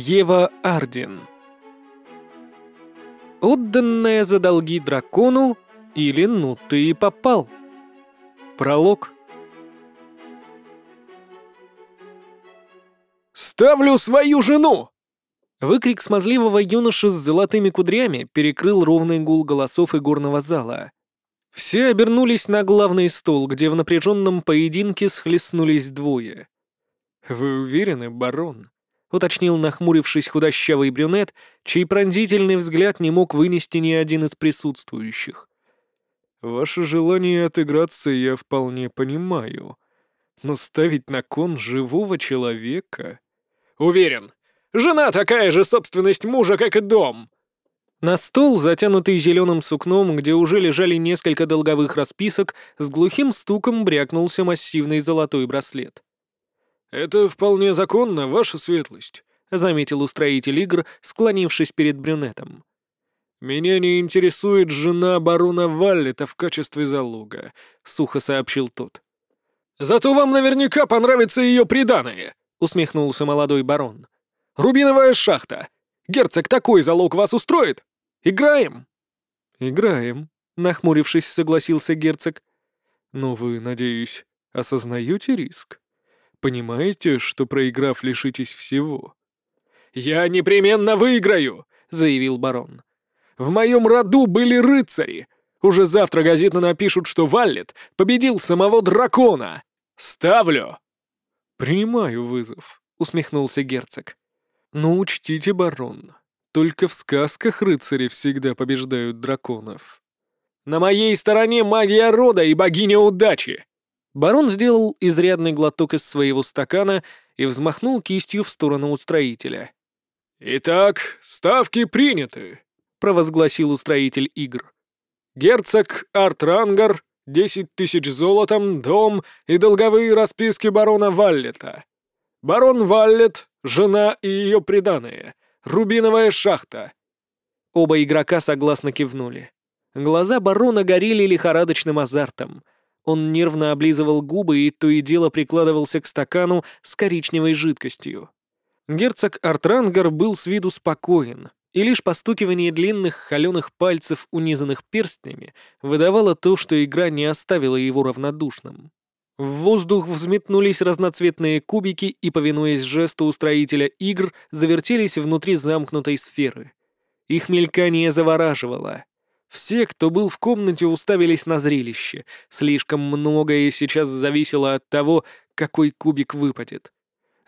Ева Арден. Отданная за долги дракону или ну ты и попал. Пролог. «Ставлю свою жену!» Выкрик смазливого юноши с золотыми кудрями перекрыл ровный гул голосов игорного зала. Все обернулись на главный стол, где в напряженном поединке схлестнулись двое. «Вы уверены, барон?» — уточнил нахмурившись худощавый брюнет, чей пронзительный взгляд не мог вынести ни один из присутствующих. «Ваше желание отыграться я вполне понимаю, но ставить на кон живого человека...» «Уверен, жена такая же собственность мужа, как и дом!» На стол, затянутый зеленым сукном, где уже лежали несколько долговых расписок, с глухим стуком брякнулся массивный золотой браслет. «Это вполне законно, ваша светлость», — заметил устроитель игр, склонившись перед брюнетом. «Меня не интересует жена барона Валлета в качестве залога», — сухо сообщил тот. «Зато вам наверняка понравится ее преданное», — усмехнулся молодой барон. «Рубиновая шахта! Герцог такой залог вас устроит! Играем!» «Играем», — нахмурившись, согласился герцог. «Но вы, надеюсь, осознаете риск?» Понимаете, что проиграв, лишитесь всего?» «Я непременно выиграю!» — заявил барон. «В моем роду были рыцари. Уже завтра газеты напишут, что Валлет победил самого дракона. Ставлю!» «Принимаю вызов», — усмехнулся герцог. «Но учтите, барон, только в сказках рыцари всегда побеждают драконов». «На моей стороне магия рода и богиня удачи!» Барон сделал изрядный глоток из своего стакана и взмахнул кистью в сторону устроителя. «Итак, ставки приняты», — провозгласил устроитель игр. «Герцог Артрангар, десять тысяч золотом, дом и долговые расписки барона Валлета. Барон Валлет, жена и ее преданные, рубиновая шахта». Оба игрока согласно кивнули. Глаза барона горели лихорадочным азартом — он нервно облизывал губы и то и дело прикладывался к стакану с коричневой жидкостью. Герцог Артрангар был с виду спокоен, и лишь постукивание длинных холеных пальцев, унизанных перстнями, выдавало то, что игра не оставила его равнодушным. В воздух взметнулись разноцветные кубики и, повинуясь жесту устроителя игр, завертелись внутри замкнутой сферы. Их мелькание завораживало — все, кто был в комнате, уставились на зрелище. Слишком многое сейчас зависело от того, какой кубик выпадет.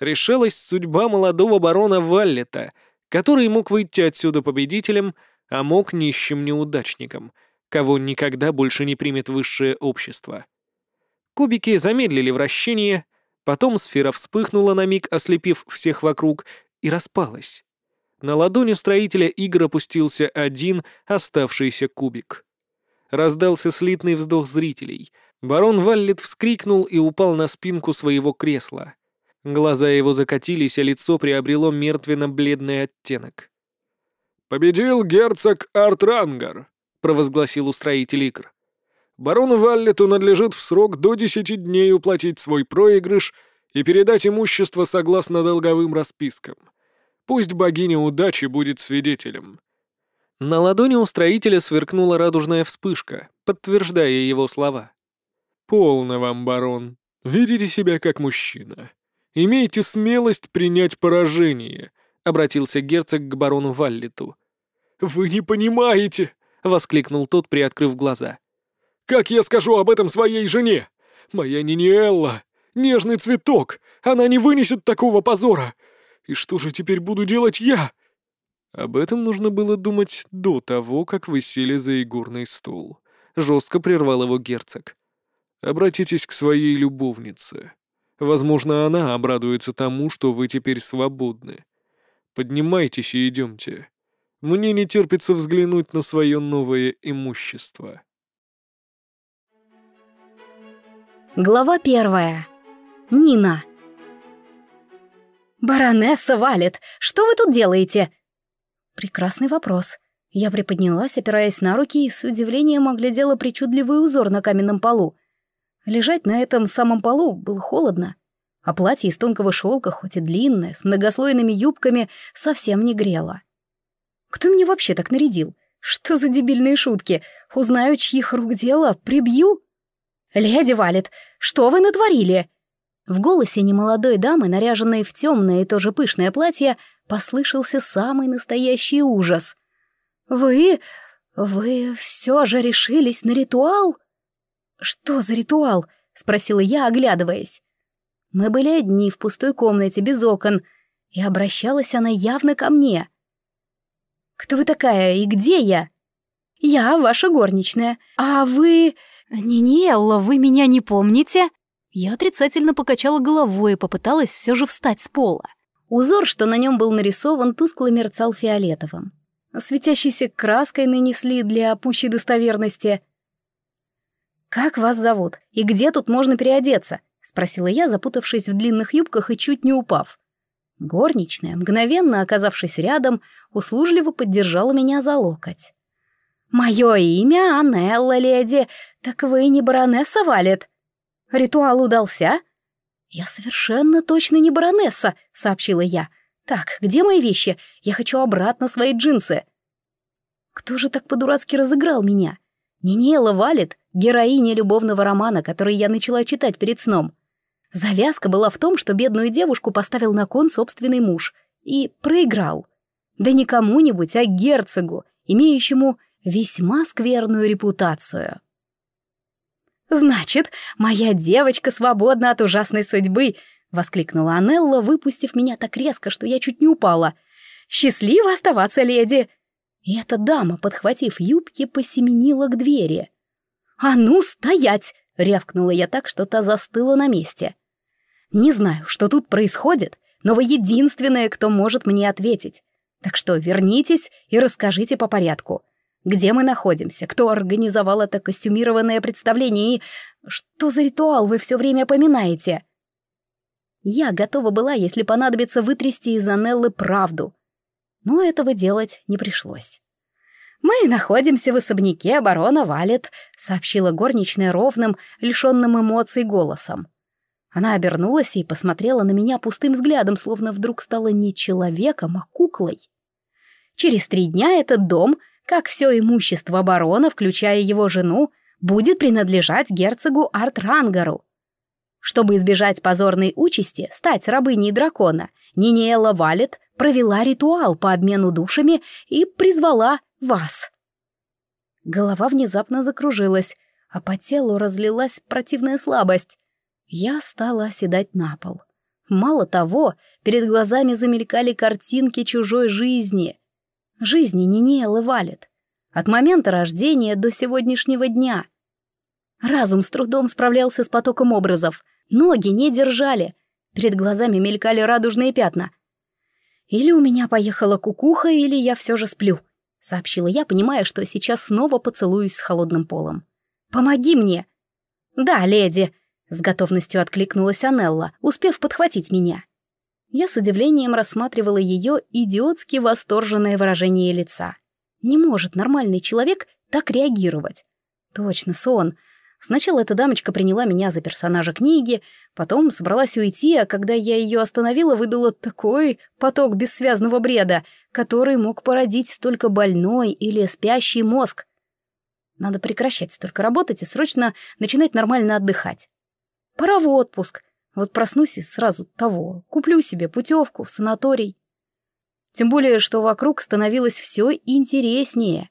Решалась судьба молодого барона Валлета, который мог выйти отсюда победителем, а мог нищим неудачником, кого никогда больше не примет высшее общество. Кубики замедлили вращение, потом сфера вспыхнула на миг, ослепив всех вокруг, и распалась. На ладони строителя игр опустился один оставшийся кубик. Раздался слитный вздох зрителей. Барон Валлет вскрикнул и упал на спинку своего кресла. Глаза его закатились, а лицо приобрело мертвенно-бледный оттенок. «Победил герцог Артрангар», — провозгласил устроитель игр. «Барону Валлету надлежит в срок до десяти дней уплатить свой проигрыш и передать имущество согласно долговым распискам. Пусть богиня удачи будет свидетелем». На ладони у строителя сверкнула радужная вспышка, подтверждая его слова. «Полно вам, барон. Видите себя как мужчина. Имейте смелость принять поражение», — обратился герцог к барону Валлиту. «Вы не понимаете!» — воскликнул тот, приоткрыв глаза. «Как я скажу об этом своей жене? Моя Ниниэлла! Нежный цветок! Она не вынесет такого позора! И что же теперь буду делать я?» Об этом нужно было думать до того, как вы сели за игорный стол. Жестко прервал его герцог. «Обратитесь к своей любовнице. Возможно, она обрадуется тому, что вы теперь свободны. Поднимайтесь и идемте. Мне не терпится взглянуть на свое новое имущество». Глава первая. Нина. «Баронесса Валет, что вы тут делаете?» «Прекрасный вопрос». Я приподнялась, опираясь на руки, и с удивлением оглядела причудливый узор на каменном полу. Лежать на этом самом полу было холодно, а платье из тонкого шелка, хоть и длинное, с многослойными юбками, совсем не грело. «Кто мне вообще так нарядил? Что за дебильные шутки? Узнаю, чьих рук дело, прибью?» «Леди Валет, что вы натворили?» В голосе немолодой дамы, наряженной в темное и тоже пышное платье, послышался самый настоящий ужас. «Вы... вы все же решились на ритуал?» «Что за ритуал?» — спросила я, оглядываясь. Мы были одни в пустой комнате, без окон, и обращалась она явно ко мне. «Кто вы такая и где я?» «Я ваша горничная. А вы...» «Не-не, вы меня не помните?» Я отрицательно покачала головой и попыталась все же встать с пола. Узор, что на нем был нарисован, тускло мерцал фиолетовым. Светящейся краской нанесли для пущей достоверности. «Как вас зовут? И где тут можно переодеться?» — спросила я, запутавшись в длинных юбках и чуть не упав. Горничная, мгновенно оказавшись рядом, услужливо поддержала меня за локоть. «Мое имя Анелла, леди. Так вы не баронесса Валет?» Ритуал удался?» «Я совершенно точно не баронесса», — сообщила я. «Так, где мои вещи? Я хочу обратно свои джинсы». Кто же так по-дурацки разыграл меня? Ниниэла Валет, героиня любовного романа, который я начала читать перед сном. Завязка была в том, что бедную девушку поставил на кон собственный муж и проиграл. Да не кому-нибудь, а герцогу, имеющему весьма скверную репутацию. «Значит, моя девочка свободна от ужасной судьбы!» — воскликнула Анелла, выпустив меня так резко, что я чуть не упала. «Счастливо оставаться, леди!» И эта дама, подхватив юбки, посеменила к двери. «А ну, стоять!» — рявкнула я так, что та застыла на месте. «Не знаю, что тут происходит, но вы единственная, кто может мне ответить. Так что вернитесь и расскажите по порядку где мы находимся, кто организовал это костюмированное представление и что за ритуал вы все время поминаете. Я готова была, если понадобится, вытрясти из Анеллы правду. Но этого делать не пришлось. «Мы находимся в особняке барона Валет», — сообщила горничная ровным, лишенным эмоций голосом. Она обернулась и посмотрела на меня пустым взглядом, словно вдруг стала не человеком, а куклой. «Через три дня этот дом как все имущество барона, включая его жену, будет принадлежать герцогу Артрангару. Чтобы избежать позорной участи, стать рабыней дракона, Ниниэла Валет провела ритуал по обмену душами и призвала вас. Голова внезапно закружилась, а по телу разлилась противная слабость. Я стала оседать на пол. Мало того, перед глазами замелькали картинки чужой жизни, Жизни Нинеэлы валит. От момента рождения до сегодняшнего дня. Разум с трудом справлялся с потоком образов. Ноги не держали. Перед глазами мелькали радужные пятна. «Или у меня поехала кукуха, или я все же сплю», — сообщила я, понимая, что сейчас снова поцелуюсь с холодным полом. «Помоги мне!» «Да, леди!» — с готовностью откликнулась Анелла, успев подхватить меня. Я с удивлением рассматривала ее идиотски восторженное выражение лица. Не может нормальный человек так реагировать. Точно, сон. Сначала эта дамочка приняла меня за персонажа книги, потом собралась уйти, а когда я ее остановила, выдала такой поток бессвязного бреда, который мог породить только больной или спящий мозг. Надо прекращать только работать и срочно начинать нормально отдыхать. Пора в отпуск — вот проснусь и сразу того, куплю себе путевку в санаторий. Тем более, что вокруг становилось все интереснее.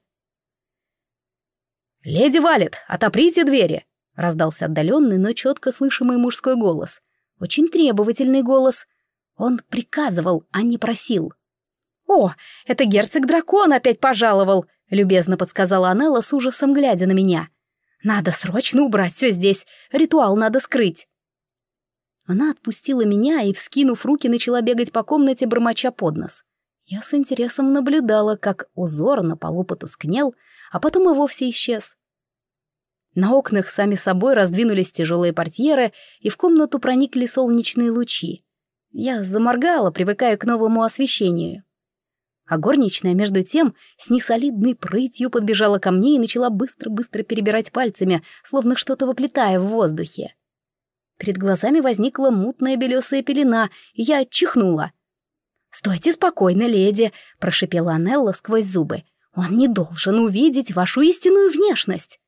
«Леди Валет, отоприте двери!» — раздался отдаленный, но четко слышимый мужской голос. Очень требовательный голос. Он приказывал, а не просил. «О, это герцог-дракон опять пожаловал!» — любезно подсказала Анелла с ужасом, глядя на меня. «Надо срочно убрать все здесь, ритуал надо скрыть». Она отпустила меня и, вскинув руки, начала бегать по комнате, бормоча под нос. Я с интересом наблюдала, как узор на полу потускнел, а потом и вовсе исчез. На окнах сами собой раздвинулись тяжелые портьеры, и в комнату проникли солнечные лучи. Я заморгала, привыкая к новому освещению. А горничная, между тем, с несолидной прытью подбежала ко мне и начала быстро-быстро перебирать пальцами, словно что-то воплетая в воздухе. Перед глазами возникла мутная белесая пелена, и я чихнула. «Стойте спокойно, леди», — прошепела Анелла сквозь зубы. «Он не должен увидеть вашу истинную внешность».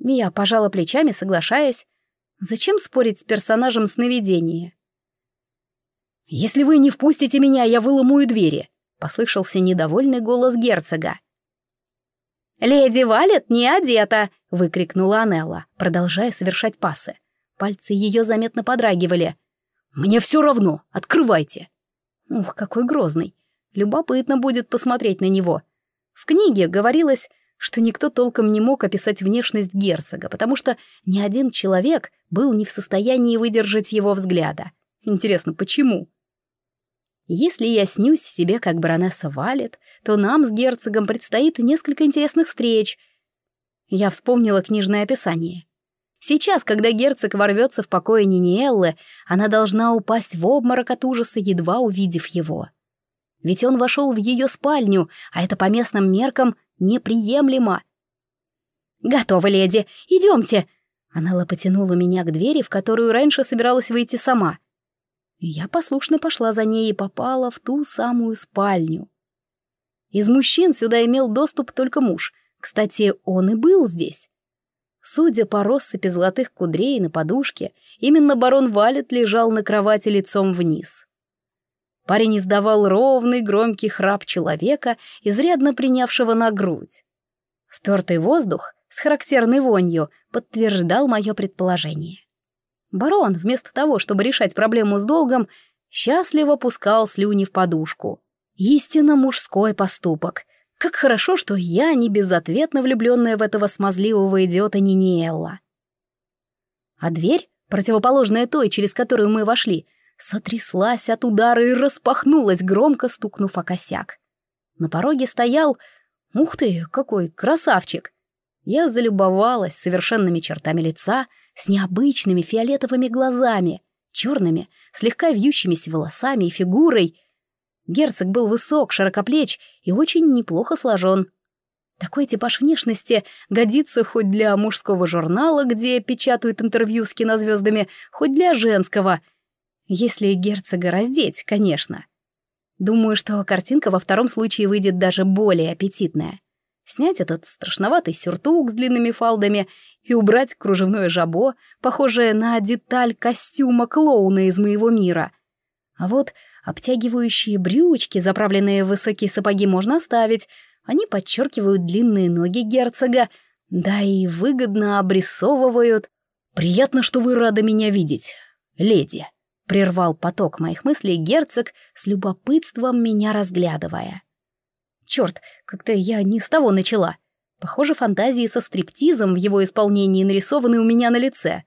Я пожала плечами, соглашаясь. «Зачем спорить с персонажем сновидения?» «Если вы не впустите меня, я выломаю двери», — послышался недовольный голос герцога. «Леди Валет не одета!» — выкрикнула Анелла, продолжая совершать пасы. Пальцы ее заметно подрагивали. «Мне все равно, открывайте!» Ух, какой грозный. Любопытно будет посмотреть на него. В книге говорилось, что никто толком не мог описать внешность герцога, потому что ни один человек был не в состоянии выдержать его взгляда. Интересно, почему? Если я снюсь себе, как баронесса валит, то нам с герцогом предстоит несколько интересных встреч. Я вспомнила книжное описание. Сейчас, когда герцог ворвется в покое Ниниэллы, она должна упасть в обморок от ужаса, едва увидев его. Ведь он вошел в ее спальню, а это по местным меркам неприемлемо. «Готово, леди, идемте!» Анелла потянула меня к двери, в которую раньше собиралась выйти сама. Я послушно пошла за ней и попала в ту самую спальню. Из мужчин сюда имел доступ только муж. Кстати, он и был здесь. Судя по россыпи золотых кудрей на подушке, именно барон Валет лежал на кровати лицом вниз. Парень издавал ровный громкий храп человека, изрядно принявшего на грудь. Спертый воздух с характерной вонью подтверждал мое предположение. Барон, вместо того, чтобы решать проблему с долгом, счастливо пускал слюни в подушку. Истинно мужской поступок, как хорошо, что я не безответно влюбленная в этого смазливого идиота Ниниэлла. А дверь, противоположная той, через которую мы вошли, сотряслась от удара и распахнулась, громко стукнув о косяк. На пороге стоял... Ух ты, какой красавчик! Я залюбовалась совершенными чертами лица, с необычными фиолетовыми глазами, черными, слегка вьющимися волосами и фигурой, Герцог был высок, широкоплеч и очень неплохо сложен. Такой типаж внешности годится хоть для мужского журнала, где печатают интервью с кинозвездами, хоть для женского. Если герцога раздеть, конечно. Думаю, что картинка во втором случае выйдет даже более аппетитная. Снять этот страшноватый сюртук с длинными фалдами и убрать кружевное жабо, похожее на деталь костюма клоуна из моего мира. А вот Обтягивающие брючки, заправленные в высокие сапоги, можно оставить. Они подчеркивают длинные ноги герцога, да и выгодно обрисовывают. «Приятно, что вы рады меня видеть, леди», — прервал поток моих мыслей герцог, с любопытством меня разглядывая. Черт, как-то я не с того начала. Похоже, фантазии со стриптизом в его исполнении нарисованы у меня на лице.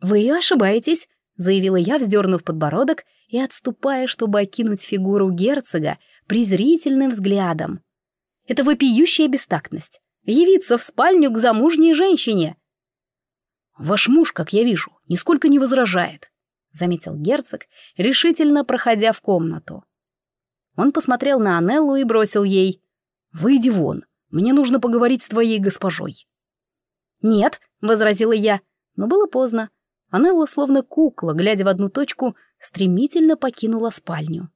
«Вы ошибаетесь», — заявила я, вздернув подбородок — и отступая, чтобы окинуть фигуру герцога презрительным взглядом. Это вопиющая бестактность. Явиться в спальню к замужней женщине. «Ваш муж, как я вижу, нисколько не возражает», — заметил герцог, решительно проходя в комнату. Он посмотрел на Анеллу и бросил ей. «Выйди вон, мне нужно поговорить с твоей госпожой». «Нет», — возразила я, но было поздно. Анелла, словно кукла, глядя в одну точку, стремительно покинула спальню.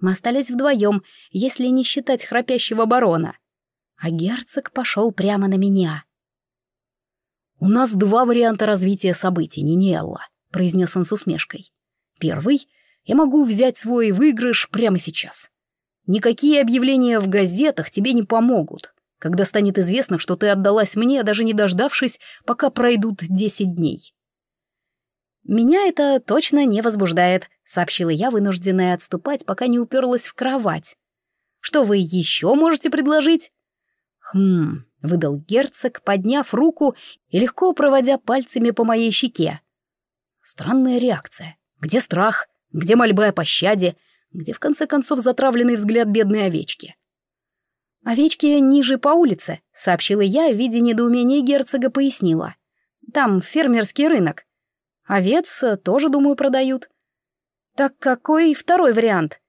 Мы остались вдвоем, если не считать храпящего барона. А герцог пошел прямо на меня. «У нас два варианта развития событий, Ниниэлла», — произнес он с усмешкой. «Первый — я могу взять свой выигрыш прямо сейчас. Никакие объявления в газетах тебе не помогут, когда станет известно, что ты отдалась мне, даже не дождавшись, пока пройдут десять дней. «Меня это точно не возбуждает», — сообщила я, вынужденная отступать, пока не уперлась в кровать. «Что вы еще можете предложить?» «Хм», — выдал герцог, подняв руку и легко проводя пальцами по моей щеке. Странная реакция. Где страх? Где мольба о пощаде? Где, в конце концов, затравленный взгляд бедной овечки? «Овечки ниже по улице», — сообщила я, видя недоумение герцога, пояснила. «Там фермерский рынок. Овец э, тоже, думаю, продают. Так какой второй вариант?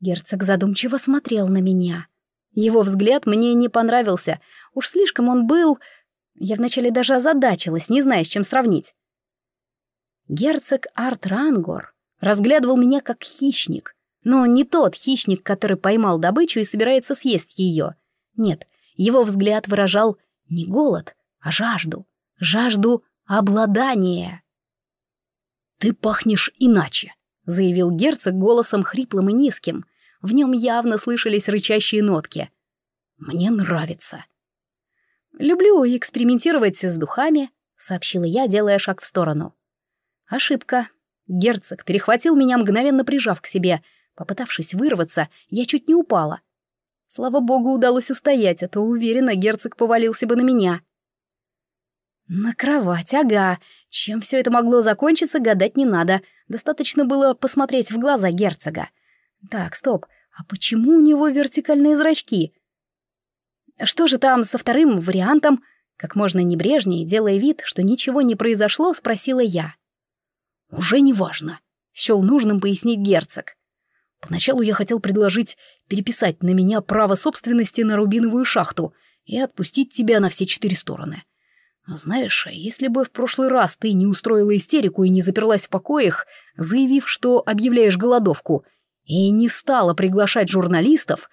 Герцог задумчиво смотрел на меня. Его взгляд мне не понравился. Уж слишком он был... Я вначале даже озадачилась, не зная, с чем сравнить. Герцог Арт разглядывал меня как хищник. Но не тот хищник, который поймал добычу и собирается съесть ее. Нет, его взгляд выражал не голод, а жажду. Жажду обладания. «Ты пахнешь иначе», — заявил герцог голосом хриплым и низким. В нем явно слышались рычащие нотки. «Мне нравится». «Люблю экспериментировать с духами», — сообщила я, делая шаг в сторону. «Ошибка». Герцог перехватил меня, мгновенно прижав к себе. Попытавшись вырваться, я чуть не упала. Слава богу, удалось устоять, а то, уверенно, герцог повалился бы на меня. «На кровать, ага, чем все это могло закончиться, гадать не надо. Достаточно было посмотреть в глаза герцога. Так, стоп, а почему у него вертикальные зрачки? Что же там со вторым вариантом? Как можно небрежнее, делая вид, что ничего не произошло, спросила я. «Уже не важно», — счел нужным пояснить герцог. «Поначалу я хотел предложить переписать на меня право собственности на рубиновую шахту и отпустить тебя на все четыре стороны. А «Знаешь, а если бы в прошлый раз ты не устроила истерику и не заперлась в покоях, заявив, что объявляешь голодовку, и не стала приглашать журналистов,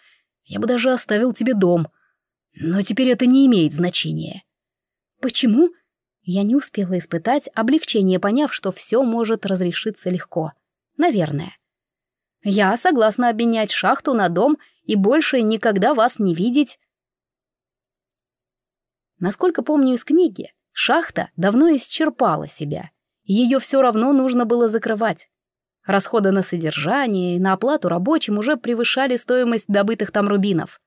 я бы даже оставил тебе дом. Но теперь это не имеет значения». «Почему?» Я не успела испытать облегчение, поняв, что все может разрешиться легко. Наверное. «Я согласна обменять шахту на дом и больше никогда вас не видеть», Насколько помню из книги, шахта давно исчерпала себя. Ее все равно нужно было закрывать. Расходы на содержание и на оплату рабочим уже превышали стоимость добытых там рубинов.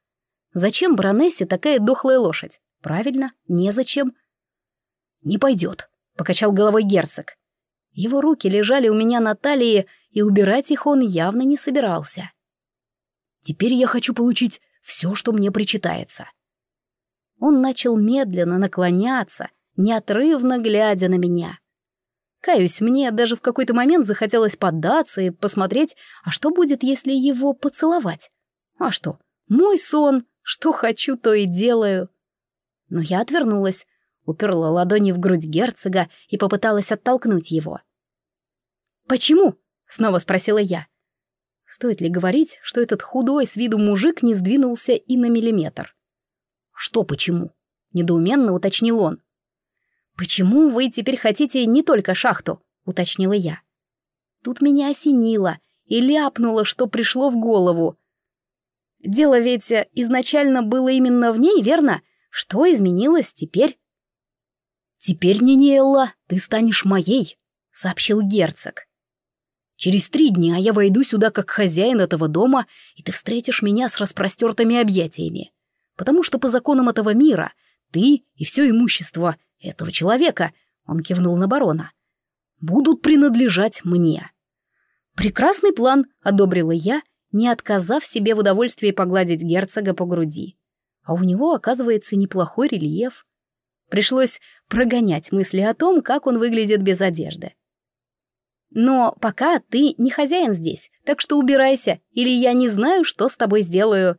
Зачем баронессе такая дохлая лошадь? Правильно, незачем. «Не пойдет», — покачал головой герцог. Его руки лежали у меня на талии, и убирать их он явно не собирался. «Теперь я хочу получить все, что мне причитается. Он начал медленно наклоняться, неотрывно глядя на меня. Каюсь, мне даже в какой-то момент захотелось поддаться и посмотреть, а что будет, если его поцеловать? А что, мой сон, что хочу, то и делаю. Но я отвернулась, уперла ладони в грудь герцога и попыталась оттолкнуть его. «Почему?» — снова спросила я. Стоит ли говорить, что этот худой с виду мужик не сдвинулся и на миллиметр? «Что почему?» — недоуменно уточнил он. «Почему вы теперь хотите не только шахту?» — уточнила я. Тут меня осенило и ляпнуло, что пришло в голову. «Дело ведь изначально было именно в ней, верно? Что изменилось теперь?» «Теперь, Ниниэлла, ты станешь моей», — сообщил герцог. «Через три дня я войду сюда как хозяин этого дома, и ты встретишь меня с распростертыми объятиями потому что по законам этого мира ты и все имущество этого человека, он кивнул на барона, будут принадлежать мне. Прекрасный план, одобрила я, не отказав себе в удовольствии погладить герцога по груди. А у него, оказывается, неплохой рельеф. Пришлось прогонять мысли о том, как он выглядит без одежды. Но пока ты не хозяин здесь, так что убирайся, или я не знаю, что с тобой сделаю»,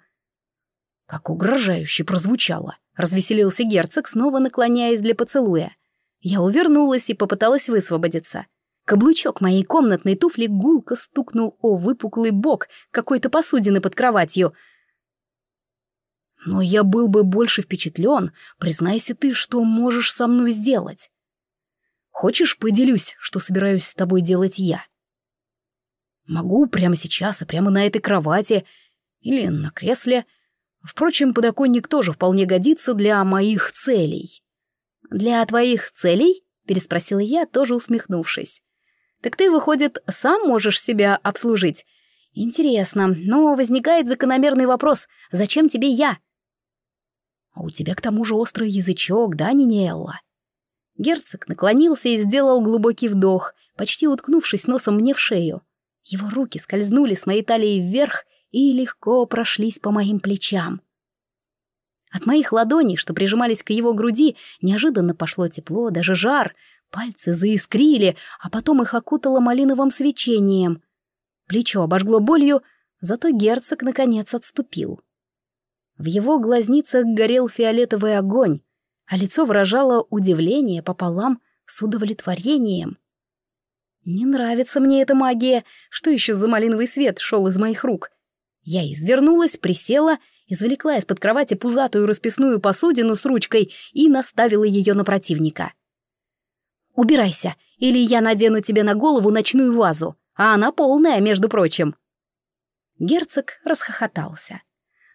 как угрожающе прозвучало. Развеселился герцог, снова наклоняясь для поцелуя. Я увернулась и попыталась высвободиться. Каблучок моей комнатной туфли гулко стукнул о выпуклый бок какой-то посудины под кроватью. Но я был бы больше впечатлен, признайся ты, что можешь со мной сделать. Хочешь, поделюсь, что собираюсь с тобой делать я? Могу прямо сейчас и прямо на этой кровати или на кресле — Впрочем, подоконник тоже вполне годится для моих целей. «Для твоих целей?» — переспросила я, тоже усмехнувшись. «Так ты, выходит, сам можешь себя обслужить? Интересно, но возникает закономерный вопрос, зачем тебе я?» «А у тебя к тому же острый язычок, да, Ниниэлла?» Герцог наклонился и сделал глубокий вдох, почти уткнувшись носом мне в шею. Его руки скользнули с моей талии вверх и легко прошлись по моим плечам. От моих ладоней, что прижимались к его груди, неожиданно пошло тепло, даже жар. Пальцы заискрили, а потом их окутало малиновым свечением. Плечо обожгло болью, зато герцог, наконец, отступил. В его глазницах горел фиолетовый огонь, а лицо выражало удивление пополам с удовлетворением. «Не нравится мне эта магия, что еще за малиновый свет шел из моих рук», я извернулась, присела, извлекла из-под кровати пузатую расписную посудину с ручкой и наставила ее на противника. «Убирайся, или я надену тебе на голову ночную вазу, а она полная, между прочим». Герцог расхохотался.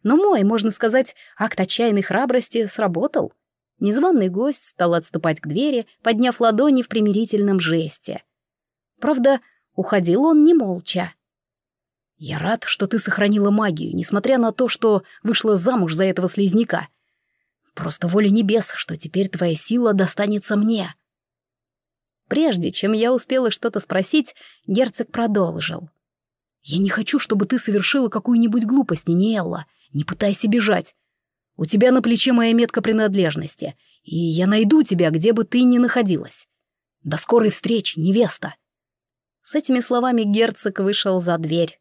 Но мой, можно сказать, акт отчаянной храбрости сработал. Незваный гость стал отступать к двери, подняв ладони в примирительном жесте. Правда, уходил он не молча. «Я рад, что ты сохранила магию, несмотря на то, что вышла замуж за этого слизняка. Просто воля небес, что теперь твоя сила достанется мне». Прежде чем я успела что-то спросить, герцог продолжил. «Я не хочу, чтобы ты совершила какую-нибудь глупость, Ниниэлла. Не пытайся бежать. У тебя на плече моя метка принадлежности, и я найду тебя, где бы ты ни находилась. До скорой встречи, невеста!» С этими словами герцог вышел за дверь.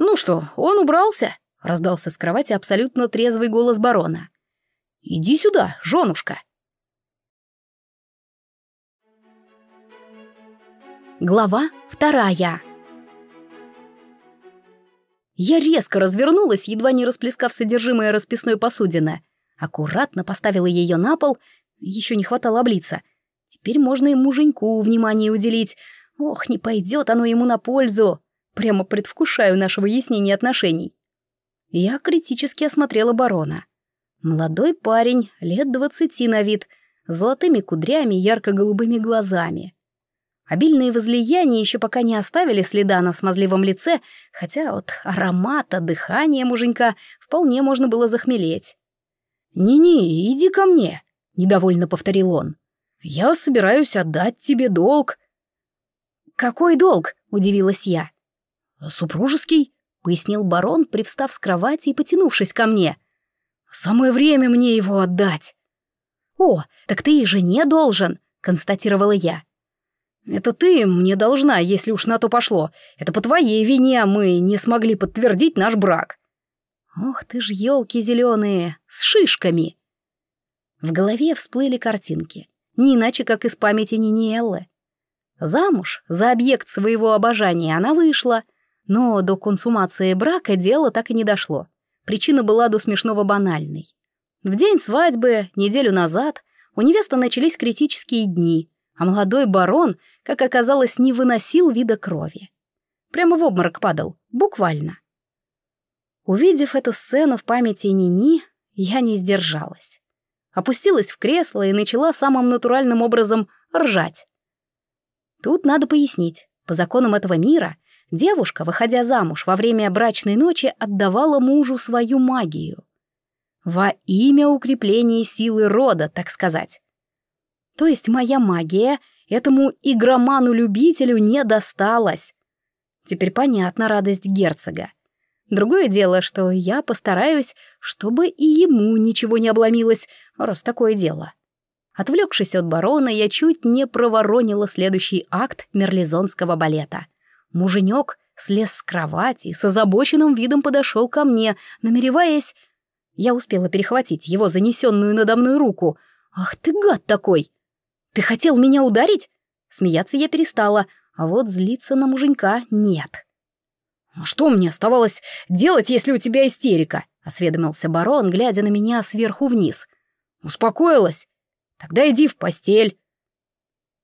«Ну что, он убрался?» — раздался с кровати абсолютно трезвый голос барона. «Иди сюда, женушка!» Глава вторая Я резко развернулась, едва не расплескав содержимое расписной посудины. Аккуратно поставила ее на пол, еще не хватало облиться. Теперь можно и муженьку внимание уделить. Ох, не пойдет оно ему на пользу. Прямо предвкушаю наше выяснение отношений. Я критически осмотрела барона. Молодой парень, лет двадцати на вид, с золотыми кудрями, ярко-голубыми глазами. Обильные возлияния еще пока не оставили следа на смазливом лице, хотя от аромата, дыхания муженька вполне можно было захмелеть. «Не-не, иди ко мне», — недовольно повторил он. «Я собираюсь отдать тебе долг». «Какой долг?» — удивилась я. «Супружеский?» — пояснил барон, привстав с кровати и потянувшись ко мне. «Самое время мне его отдать!» «О, так ты и жене должен!» — констатировала я. «Это ты мне должна, если уж на то пошло. Это по твоей вине мы не смогли подтвердить наш брак». «Ох ты ж, елки зеленые, с шишками!» В голове всплыли картинки, не иначе, как из памяти Ниниэллы. Замуж за объект своего обожания она вышла — но до консумации брака дело так и не дошло. Причина была до смешного банальной. В день свадьбы, неделю назад, у невесты начались критические дни, а молодой барон, как оказалось, не выносил вида крови. Прямо в обморок падал, буквально. Увидев эту сцену в памяти Нини, я не сдержалась. Опустилась в кресло и начала самым натуральным образом ржать. Тут надо пояснить, по законам этого мира — Девушка, выходя замуж во время брачной ночи, отдавала мужу свою магию. Во имя укрепления силы рода, так сказать. То есть моя магия этому игроману-любителю не досталась. Теперь понятна радость герцога. Другое дело, что я постараюсь, чтобы и ему ничего не обломилось, раз такое дело. Отвлекшись от барона, я чуть не проворонила следующий акт мерлизонского балета — Муженек слез с кровати и с озабоченным видом подошел ко мне, намереваясь... Я успела перехватить его занесенную надо мной руку. «Ах ты гад такой! Ты хотел меня ударить?» Смеяться я перестала, а вот злиться на муженька нет. «А что мне оставалось делать, если у тебя истерика?» — осведомился барон, глядя на меня сверху вниз. «Успокоилась? Тогда иди в постель».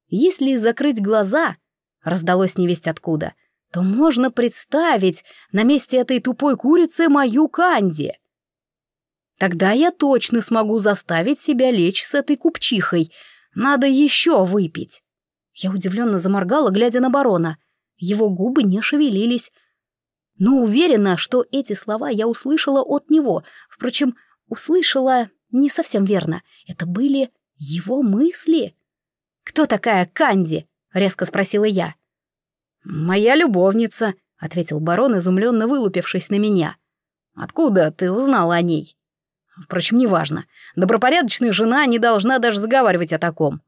Если закрыть глаза, раздалось невесть откуда, то можно представить на месте этой тупой курицы мою Канди. Тогда я точно смогу заставить себя лечь с этой купчихой. Надо еще выпить. Я удивленно заморгала, глядя на барона. Его губы не шевелились. Но уверена, что эти слова я услышала от него. Впрочем, услышала не совсем верно. Это были его мысли. «Кто такая Канди?» резко спросила я. «Моя любовница», — ответил барон, изумленно вылупившись на меня. «Откуда ты узнала о ней?» «Впрочем, неважно. Добропорядочная жена не должна даже заговаривать о таком».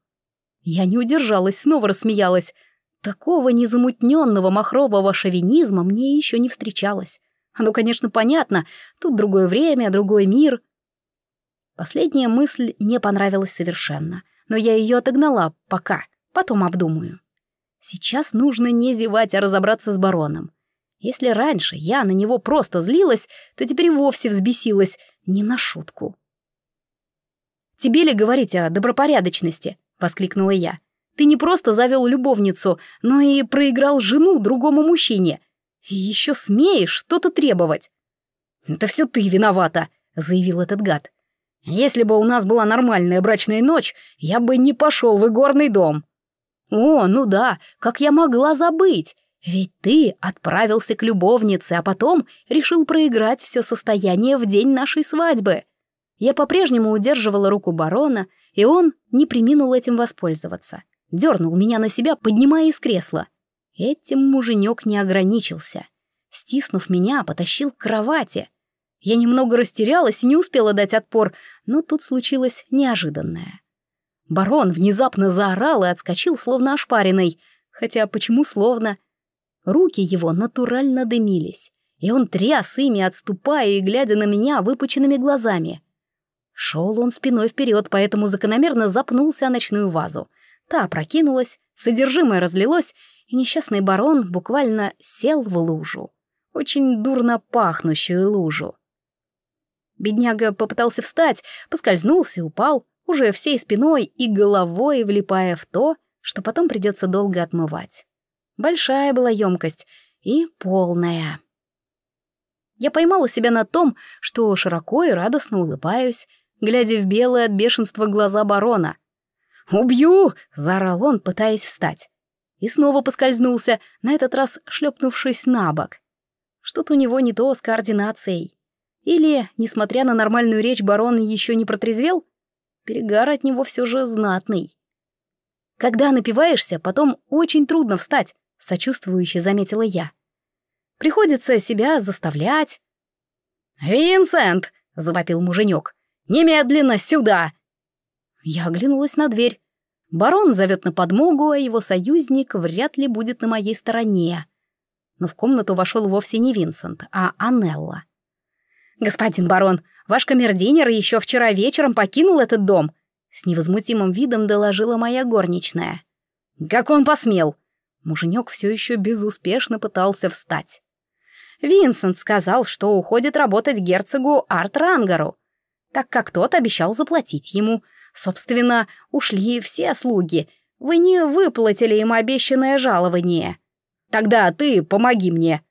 Я не удержалась, снова рассмеялась. Такого незамутненного махрового шовинизма мне еще не встречалось. Оно, конечно, понятно. Тут другое время, другой мир. Последняя мысль не понравилась совершенно, но я ее отогнала пока. Потом обдумаю. Сейчас нужно не зевать, а разобраться с бароном. Если раньше я на него просто злилась, то теперь вовсе взбесилась, не на шутку. «Тебе ли говорить о добропорядочности?» — воскликнула я. «Ты не просто завел любовницу, но и проиграл жену другому мужчине. И еще смеешь что-то требовать». «Это все ты виновата», — заявил этот гад. «Если бы у нас была нормальная брачная ночь, я бы не пошел в игорный дом». «О, ну да, как я могла забыть! Ведь ты отправился к любовнице, а потом решил проиграть все состояние в день нашей свадьбы!» Я по-прежнему удерживала руку барона, и он не приминул этим воспользоваться. Дернул меня на себя, поднимая из кресла. Этим муженек не ограничился. Стиснув меня, потащил к кровати. Я немного растерялась и не успела дать отпор, но тут случилось неожиданное. Барон внезапно заорал и отскочил, словно ошпаренный. Хотя почему словно? Руки его натурально дымились, и он тряс ими, отступая и глядя на меня выпученными глазами. Шел он спиной вперед, поэтому закономерно запнулся о ночную вазу. Та прокинулась, содержимое разлилось, и несчастный барон буквально сел в лужу. Очень дурно пахнущую лужу. Бедняга попытался встать, поскользнулся и упал, уже всей спиной и головой влипая в то, что потом придется долго отмывать. Большая была емкость и полная. Я поймала себя на том, что широко и радостно улыбаюсь, глядя в белые от бешенства глаза барона. «Убью!» — заорал он, пытаясь встать. И снова поскользнулся, на этот раз шлепнувшись на бок. Что-то у него не то с координацией. Или, несмотря на нормальную речь, барон еще не протрезвел? Перегар от него все же знатный. Когда напиваешься, потом очень трудно встать, сочувствующе заметила я. Приходится себя заставлять. «Винсент!» — завопил муженек. «Немедленно сюда!» Я оглянулась на дверь. Барон зовет на подмогу, а его союзник вряд ли будет на моей стороне. Но в комнату вошел вовсе не Винсент, а Анелла. «Господин барон, Ваш камердинер еще вчера вечером покинул этот дом», — с невозмутимым видом доложила моя горничная. «Как он посмел?» Муженек все еще безуспешно пытался встать. Винсент сказал, что уходит работать герцогу арт так как тот обещал заплатить ему. Собственно, ушли все слуги. Вы не выплатили им обещанное жалование. Тогда ты помоги мне.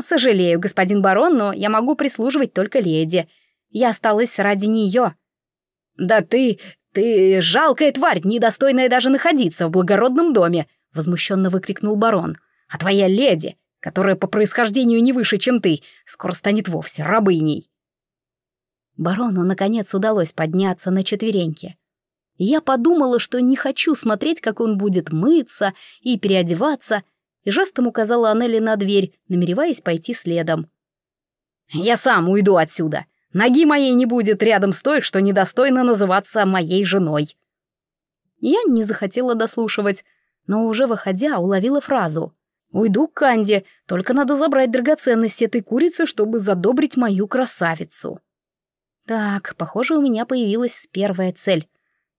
Сожалею, господин барон, но я могу прислуживать только леди. Я осталась ради нее. «Да ты... ты жалкая тварь, недостойная даже находиться в благородном доме!» — возмущенно выкрикнул барон. «А твоя леди, которая по происхождению не выше, чем ты, скоро станет вовсе рабыней!» Барону, наконец, удалось подняться на четвереньки. Я подумала, что не хочу смотреть, как он будет мыться и переодеваться, и жестом указала Анели на дверь, намереваясь пойти следом. «Я сам уйду отсюда. Ноги моей не будет рядом с той, что недостойно называться моей женой. Я не захотела дослушивать, но уже выходя, уловила фразу. «Уйду к Канде, только надо забрать драгоценность этой курицы, чтобы задобрить мою красавицу». Так, похоже, у меня появилась первая цель.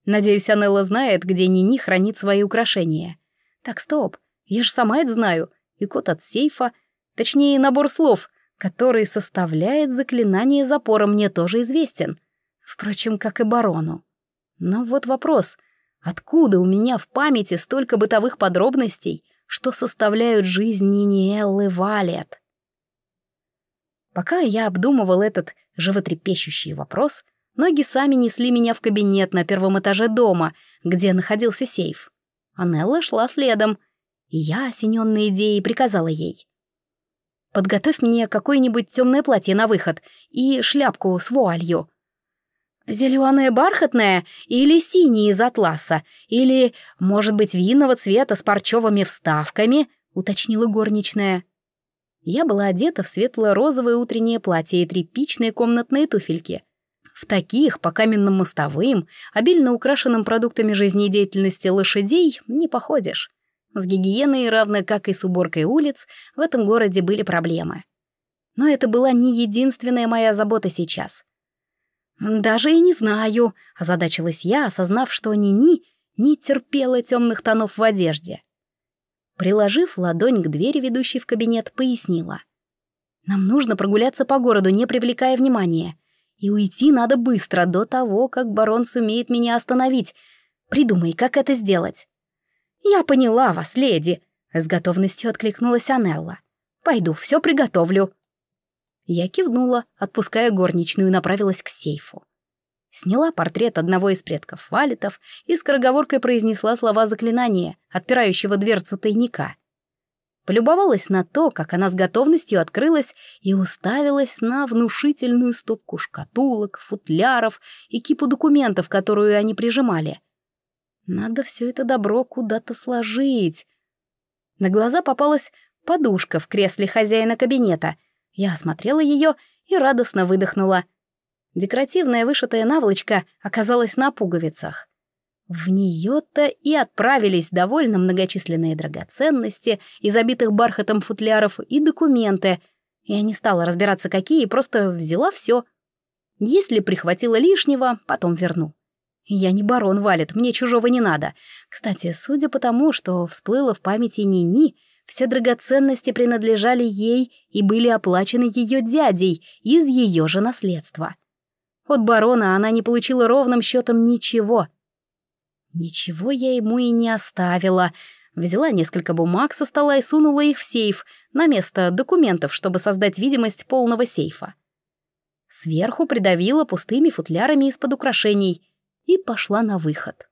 Надеюсь, Анелла знает, где Нини хранит свои украшения. Так, стоп, я же сама это знаю. И код от сейфа, точнее, набор слов — который составляет заклинание запора, мне тоже известен. Впрочем, как и барону. Но вот вопрос, откуда у меня в памяти столько бытовых подробностей, что составляют жизнь Ниниэллы Валет? Пока я обдумывал этот животрепещущий вопрос, ноги сами несли меня в кабинет на первом этаже дома, где находился сейф. Анелла шла следом, и я, осененной идеей, приказала ей. Подготовь мне какое-нибудь темное платье на выход и шляпку с вуалью. Зеленое бархатное или синее из атласа, или, может быть, винного цвета с парчевыми вставками, уточнила горничная. Я была одета в светло-розовое утреннее платье и тряпичные комнатные туфельки. В таких, по каменным мостовым, обильно украшенным продуктами жизнедеятельности лошадей, не походишь. С гигиеной, равно как и с уборкой улиц, в этом городе были проблемы. Но это была не единственная моя забота сейчас. «Даже и не знаю», — озадачилась я, осознав, что Нини не терпела темных тонов в одежде. Приложив ладонь к двери, ведущей в кабинет, пояснила. «Нам нужно прогуляться по городу, не привлекая внимания. И уйти надо быстро, до того, как барон сумеет меня остановить. Придумай, как это сделать». «Я поняла вас, леди», — с готовностью откликнулась Анелла. «Пойду, все приготовлю». Я кивнула, отпуская горничную, и направилась к сейфу. Сняла портрет одного из предков валитов и скороговоркой произнесла слова заклинания, отпирающего дверцу тайника. Полюбовалась на то, как она с готовностью открылась и уставилась на внушительную стопку шкатулок, футляров и кипу документов, которую они прижимали — надо все это добро куда-то сложить. На глаза попалась подушка в кресле хозяина кабинета. Я осмотрела ее и радостно выдохнула. Декоративная вышитая наволочка оказалась на пуговицах. В нее-то и отправились довольно многочисленные драгоценности изобитых бархатом футляров и документы. Я не стала разбираться, какие, просто взяла все. Если прихватила лишнего, потом верну. Я не барон валит, мне чужого не надо. Кстати, судя по тому, что всплыло в памяти Нини, все драгоценности принадлежали ей и были оплачены ее дядей из ее же наследства. От барона она не получила ровным счетом ничего. Ничего я ему и не оставила. Взяла несколько бумаг со стола и сунула их в сейф, на место документов, чтобы создать видимость полного сейфа. Сверху придавила пустыми футлярами из-под украшений — и пошла на выход.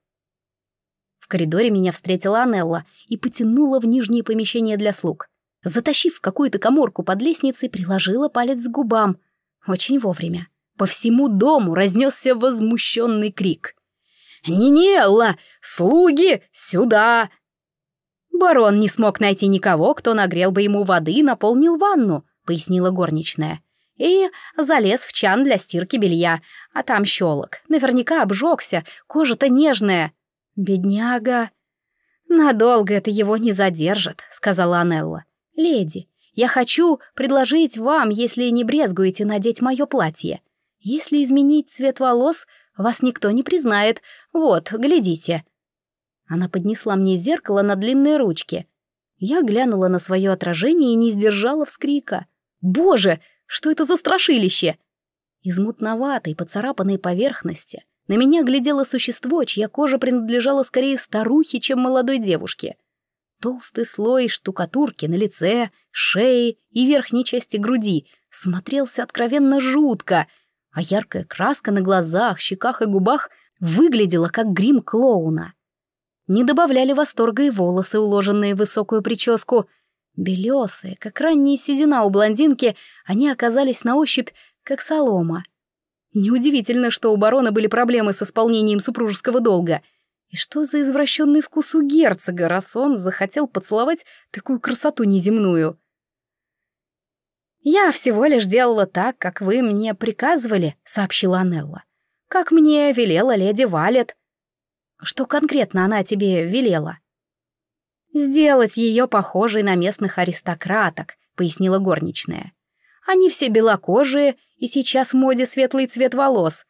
В коридоре меня встретила Анелла и потянула в нижние помещения для слуг. Затащив какую-то коморку под лестницей, приложила палец к губам. Очень вовремя. По всему дому разнесся возмущенный крик. «Нинелла! Слуги! Сюда!» «Барон не смог найти никого, кто нагрел бы ему воды и наполнил ванну», — пояснила горничная и залез в чан для стирки белья, а там щелок. Наверняка обжегся, кожа-то нежная. Бедняга. Надолго это его не задержит, сказала Анелла. Леди, я хочу предложить вам, если не брезгуете, надеть мое платье. Если изменить цвет волос, вас никто не признает. Вот, глядите. Она поднесла мне зеркало на длинные ручки. Я глянула на свое отражение и не сдержала вскрика. «Боже, что это за страшилище? Из мутноватой, поцарапанной поверхности на меня глядело существо, чья кожа принадлежала скорее старухе, чем молодой девушке. Толстый слой штукатурки на лице, шее и верхней части груди смотрелся откровенно жутко, а яркая краска на глазах, щеках и губах выглядела как грим клоуна. Не добавляли восторга и волосы, уложенные в высокую прическу — Белесые, как ранняя седина у блондинки, они оказались на ощупь, как солома. Неудивительно, что у барона были проблемы с исполнением супружеского долга. И что за извращенный вкус у герцога, раз он захотел поцеловать такую красоту неземную? «Я всего лишь делала так, как вы мне приказывали», — сообщила Анелла. «Как мне велела леди Валет». «Что конкретно она тебе велела?» «Сделать ее похожей на местных аристократок», — пояснила горничная. «Они все белокожие, и сейчас в моде светлый цвет волос».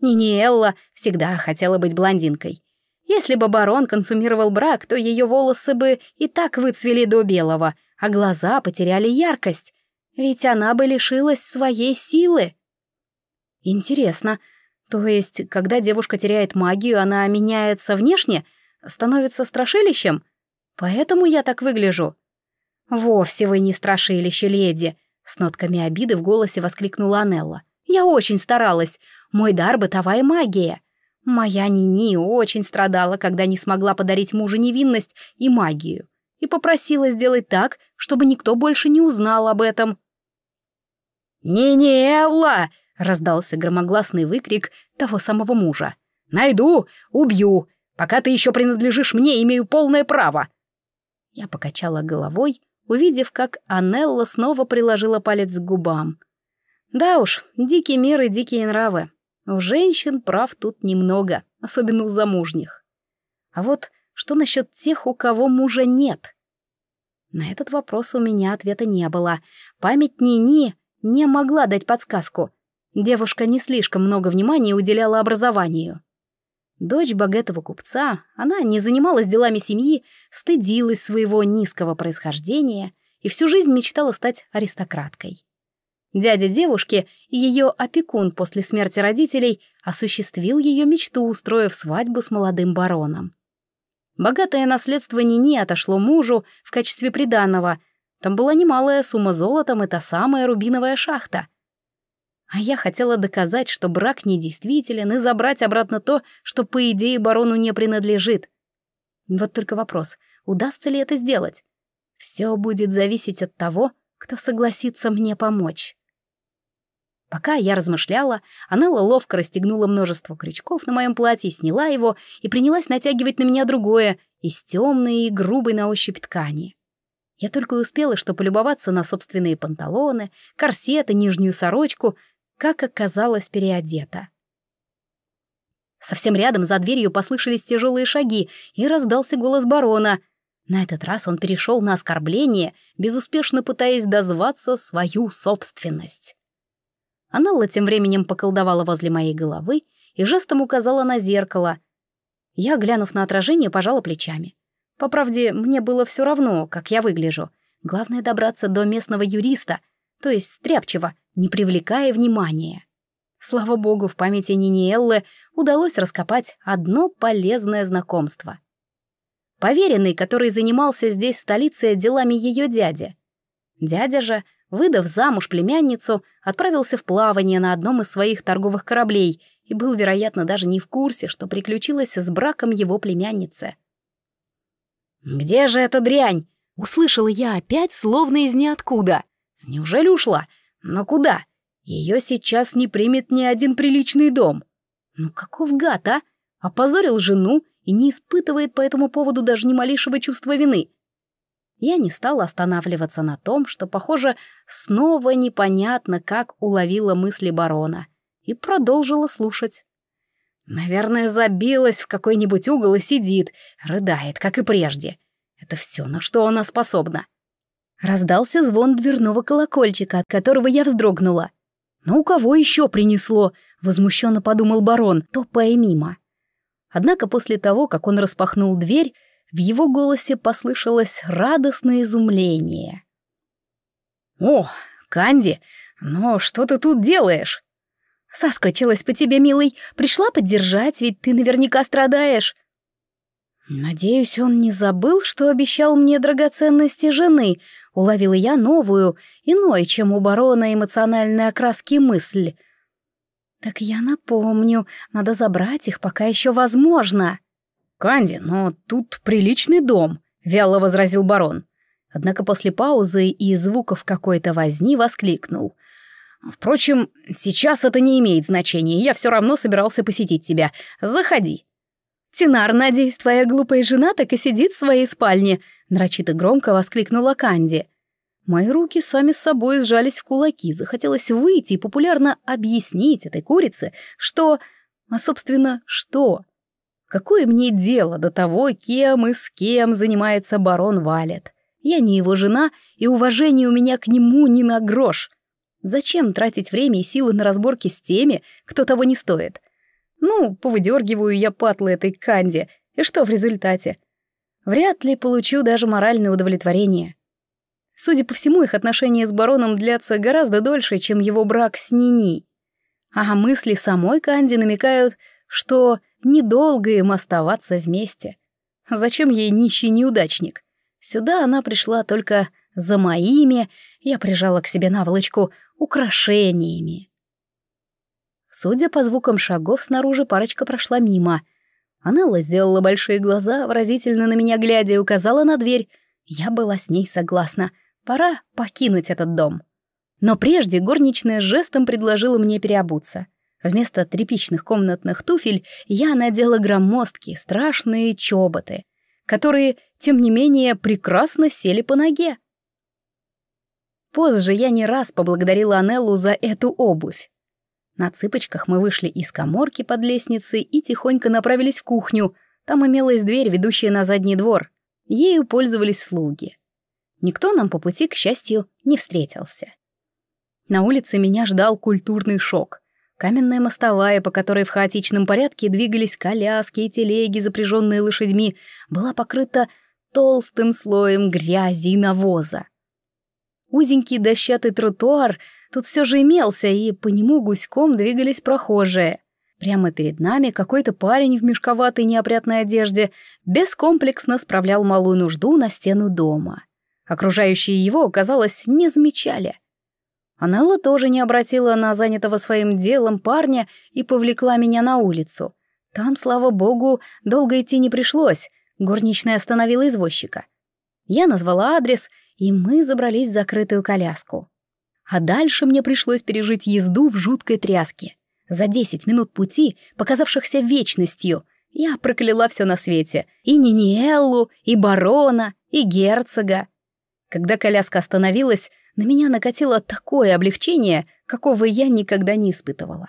Ниниэлла всегда хотела быть блондинкой. Если бы барон консумировал брак, то ее волосы бы и так выцвели до белого, а глаза потеряли яркость, ведь она бы лишилась своей силы. Интересно, то есть, когда девушка теряет магию, она меняется внешне, становится страшилищем? Поэтому я так выгляжу». «Вовсе вы не страшилище, леди!» С нотками обиды в голосе воскликнула Анелла. «Я очень старалась. Мой дар — бытовая магия. Моя Нини очень страдала, когда не смогла подарить мужу невинность и магию, и попросила сделать так, чтобы никто больше не узнал об этом». «Не-не, Элла!» — раздался громогласный выкрик того самого мужа. «Найду, убью. Пока ты еще принадлежишь мне, имею полное право». Я покачала головой, увидев, как Анелла снова приложила палец к губам. Да уж, дикие меры, дикие нравы. У женщин прав тут немного, особенно у замужних. А вот что насчет тех, у кого мужа нет? На этот вопрос у меня ответа не было. Память Нини не могла дать подсказку. Девушка не слишком много внимания уделяла образованию. Дочь богатого купца, она не занималась делами семьи, стыдилась своего низкого происхождения и всю жизнь мечтала стать аристократкой. Дядя девушки и ее опекун после смерти родителей осуществил ее мечту, устроив свадьбу с молодым бароном. Богатое наследство Нини отошло мужу в качестве приданного. Там была немалая сумма золотом и та самая рубиновая шахта — а я хотела доказать, что брак недействителен, и забрать обратно то, что, по идее, барону не принадлежит. Вот только вопрос, удастся ли это сделать? Все будет зависеть от того, кто согласится мне помочь. Пока я размышляла, Анелла ловко расстегнула множество крючков на моем платье, сняла его и принялась натягивать на меня другое, из темной и грубой на ощупь ткани. Я только успела, что полюбоваться на собственные панталоны, корсеты, нижнюю сорочку — как оказалось переодета. Совсем рядом за дверью послышались тяжелые шаги, и раздался голос барона. На этот раз он перешел на оскорбление, безуспешно пытаясь дозваться свою собственность. Аналла тем временем поколдовала возле моей головы и жестом указала на зеркало. Я, глянув на отражение, пожала плечами. По правде, мне было все равно, как я выгляжу. Главное добраться до местного юриста, то есть стряпчего, не привлекая внимания. Слава богу, в памяти Ниниэллы удалось раскопать одно полезное знакомство. Поверенный, который занимался здесь в столице делами ее дяди. Дядя же, выдав замуж племянницу, отправился в плавание на одном из своих торговых кораблей и был, вероятно, даже не в курсе, что приключилось с браком его племянницы. «Где же эта дрянь?» — услышала я опять, словно из ниоткуда. «Неужели ушла? Но куда? Ее сейчас не примет ни один приличный дом. Ну каков гад, а? Опозорил жену и не испытывает по этому поводу даже ни малейшего чувства вины. Я не стала останавливаться на том, что, похоже, снова непонятно, как уловила мысли барона, и продолжила слушать. Наверное, забилась в какой-нибудь угол и сидит, рыдает, как и прежде. Это все, на что она способна. Раздался звон дверного колокольчика, от которого я вздрогнула. «Ну, кого еще принесло?» — возмущенно подумал барон, топая мимо. Однако после того, как он распахнул дверь, в его голосе послышалось радостное изумление. «О, Канди, но что ты тут делаешь?» «Соскочилась по тебе, милый. Пришла поддержать, ведь ты наверняка страдаешь». «Надеюсь, он не забыл, что обещал мне драгоценности жены», уловила я новую, иной, чем у барона эмоциональной окраски мысль. «Так я напомню, надо забрать их, пока еще возможно». «Канди, но тут приличный дом», — вяло возразил барон. Однако после паузы и звуков какой-то возни воскликнул. «Впрочем, сейчас это не имеет значения, я все равно собирался посетить тебя. Заходи». «Тинар, надеюсь, твоя глупая жена так и сидит в своей спальне», нарочито громко воскликнула Канди. Мои руки сами с собой сжались в кулаки, захотелось выйти и популярно объяснить этой курице, что... А, собственно, что? Какое мне дело до того, кем и с кем занимается барон Валет? Я не его жена, и уважение у меня к нему ни на грош. Зачем тратить время и силы на разборки с теми, кто того не стоит? Ну, повыдергиваю я патлы этой Канди, и что в результате? — Вряд ли получу даже моральное удовлетворение. Судя по всему, их отношения с бароном длятся гораздо дольше, чем его брак с Нини. А мысли самой Канди намекают, что недолго им оставаться вместе. Зачем ей нищий неудачник? Сюда она пришла только за моими, я прижала к себе наволочку, украшениями. Судя по звукам шагов, снаружи парочка прошла мимо. Анелла сделала большие глаза, выразительно на меня глядя, и указала на дверь. Я была с ней согласна. Пора покинуть этот дом. Но прежде горничная жестом предложила мне переобуться. Вместо тряпичных комнатных туфель я надела громоздкие, страшные чоботы, которые, тем не менее, прекрасно сели по ноге. Позже я не раз поблагодарила Анеллу за эту обувь. На цыпочках мы вышли из коморки под лестницей и тихонько направились в кухню. Там имелась дверь, ведущая на задний двор. Ею пользовались слуги. Никто нам по пути, к счастью, не встретился. На улице меня ждал культурный шок. Каменная мостовая, по которой в хаотичном порядке двигались коляски и телеги, запряженные лошадьми, была покрыта толстым слоем грязи и навоза. Узенький дощатый тротуар — тут все же имелся, и по нему гуськом двигались прохожие. Прямо перед нами какой-то парень в мешковатой неопрятной одежде бескомплексно справлял малую нужду на стену дома. Окружающие его, казалось, не замечали. Анелла тоже не обратила на занятого своим делом парня и повлекла меня на улицу. Там, слава богу, долго идти не пришлось. Горничная остановила извозчика. Я назвала адрес, и мы забрались в закрытую коляску. А дальше мне пришлось пережить езду в жуткой тряске. За десять минут пути, показавшихся вечностью, я прокляла все на свете. И Ниниэллу, и барона, и герцога. Когда коляска остановилась, на меня накатило такое облегчение, какого я никогда не испытывала.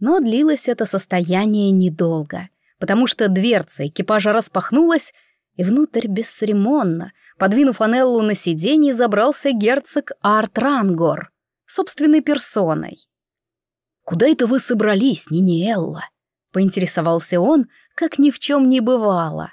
Но длилось это состояние недолго, потому что дверца экипажа распахнулась, и внутрь бесцеремонно, подвинув Анеллу на сиденье, забрался герцог Артрангор собственной персоной. «Куда это вы собрались, Ниниэлла?» — поинтересовался он, как ни в чем не бывало.